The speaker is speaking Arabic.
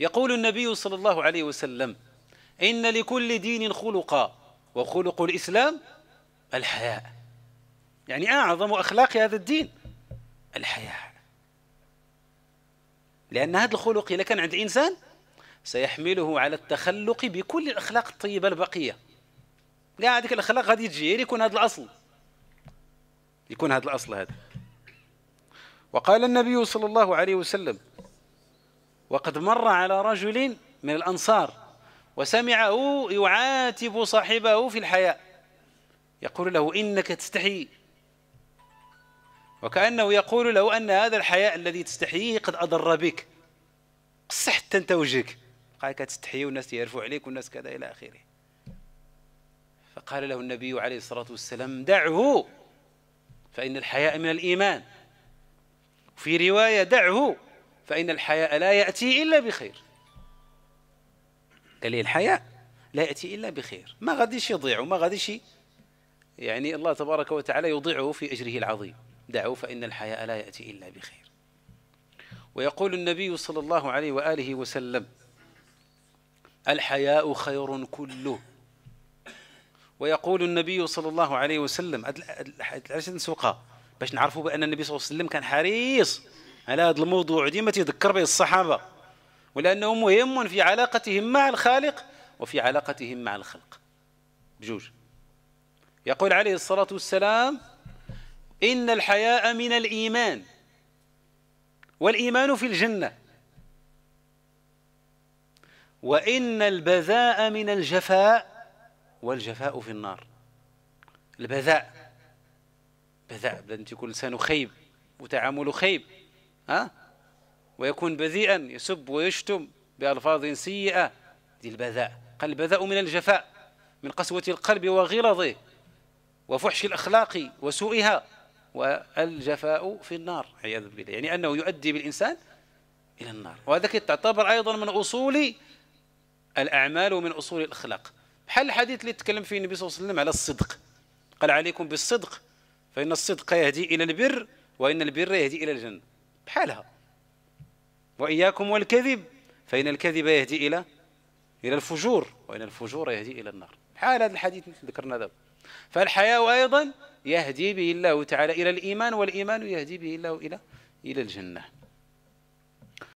يقول النبي صلى الله عليه وسلم إن لكل دين خلقا وخلق الإسلام الحياء يعني أعظم أخلاق هذا الدين الحياء لأن هذا الخلق إذا كان عند إنسان سيحمله على التخلق بكل الأخلاق الطيبة البقية كاع هذيك الأخلاق غادي تجي يكون هذا الأصل يكون هذا الأصل هذا وقال النبي صلى الله عليه وسلم وقد مر على رجل من الأنصار وسمعه يعاتب صاحبه في الحياء يقول له إنك تستحي وكأنه يقول له أن هذا الحياء الذي تستحيه قد أضر بك قص حتى أنت وجهك قال تستحي والناس يعرفوا عليك والناس كذا إلى آخره فقال له النبي عليه الصلاة والسلام دعه فإن الحياء من الإيمان في رواية دعه فإن الحياء لا يأتي إلا بخير قال لي الحياء لا يأتي إلا بخير ما غاديش يضيع وما غاديش يعني الله تبارك وتعالى يضيعه في أجره العظيم دعوا فإن الحياء لا يأتي إلا بخير ويقول النبي صلى الله عليه وآله وسلم الحياء خير كله ويقول النبي صلى الله عليه وسلم علاش نسوقها باش نعرفوا بأن النبي صلى الله عليه وسلم كان حريص على هذا الموضوع ديما تذكر به الصحابة ولأنه مهم في علاقتهم مع الخالق وفي علاقتهم مع الخلق بجوج يقول عليه الصلاة والسلام إن الحياء من الإيمان والإيمان في الجنة وإن البذاء من الجفاء والجفاء في النار البذاء بذاء بدا تيكون لسانه خيب وتعامله خيب ها ويكون بذيئا يسب ويشتم بألفاظ سيئة ذي البذاء قال البذاء من الجفاء من قسوة القلب وغلظه وفحش الأخلاق وسوءها والجفاء في النار عياذ بالله يعني أنه يؤدي بالإنسان إلى النار وهذا تعتبر أيضا من أصول الأعمال ومن أصول الأخلاق بحال الحديث اللي تكلم فيه النبي صلى الله عليه وسلم على الصدق قال عليكم بالصدق فإن الصدق يهدي إلى البر وإن البر يهدي إلى الجنة بحالها وإياكم والكذب فإن الكذب يهدي إلى إلى الفجور وإن الفجور يهدي إلى النار بحال هذا الحديث مثل ذكرنا دابا فالحياء أيضا يهدي به الله تعالى إلى الإيمان والإيمان يهدي به الله إلى إلى الجنة